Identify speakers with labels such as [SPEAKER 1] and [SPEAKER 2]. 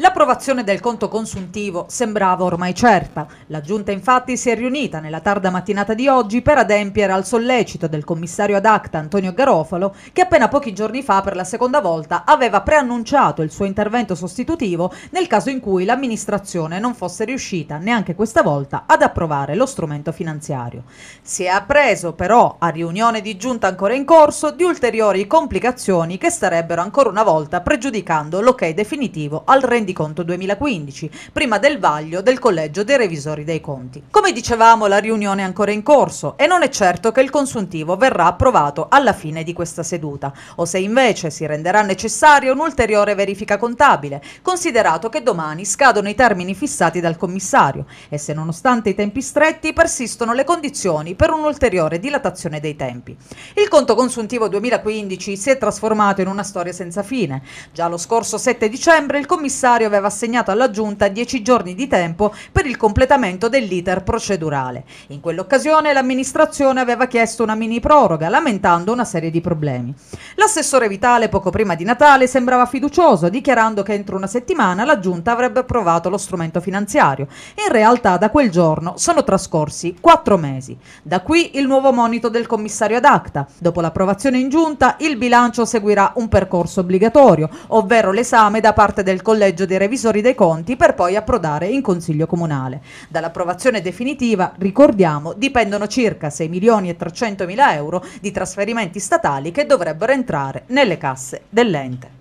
[SPEAKER 1] L'approvazione del conto consuntivo sembrava ormai certa. La Giunta infatti si è riunita nella tarda mattinata di oggi per adempiere al sollecito del commissario ad acta Antonio Garofalo che appena pochi giorni fa per la seconda volta aveva preannunciato il suo intervento sostitutivo nel caso in cui l'amministrazione non fosse riuscita neanche questa volta ad approvare lo strumento finanziario. Si è appreso però a riunione di Giunta ancora in corso di ulteriori complicazioni che starebbero ancora una volta pregiudicando l'ok definitivo al rendimento di conto 2015, prima del vaglio del Collegio dei Revisori dei Conti. Come dicevamo, la riunione è ancora in corso e non è certo che il consuntivo verrà approvato alla fine di questa seduta, o se invece si renderà necessaria un'ulteriore verifica contabile, considerato che domani scadono i termini fissati dal commissario e se nonostante i tempi stretti persistono le condizioni per un'ulteriore dilatazione dei tempi. Il conto consuntivo 2015 si è trasformato in una storia senza fine. Già lo scorso 7 dicembre il commissario Segretario aveva assegnato alla Giunta dieci giorni di tempo per il completamento dell'iter procedurale. In quell'occasione l'amministrazione aveva chiesto una mini proroga, lamentando una serie di problemi. L'assessore Vitale, poco prima di Natale, sembrava fiducioso, dichiarando che entro una settimana la Giunta avrebbe approvato lo strumento finanziario. In realtà da quel giorno sono trascorsi quattro mesi. Da qui il nuovo monito del commissario ad acta. Dopo l'approvazione in Giunta, il bilancio seguirà un percorso obbligatorio, ovvero l'esame da parte del collegio collegio dei revisori dei conti per poi approdare in Consiglio Comunale. Dall'approvazione definitiva, ricordiamo, dipendono circa 6 milioni e 300 mila euro di trasferimenti statali che dovrebbero entrare nelle casse dell'ente.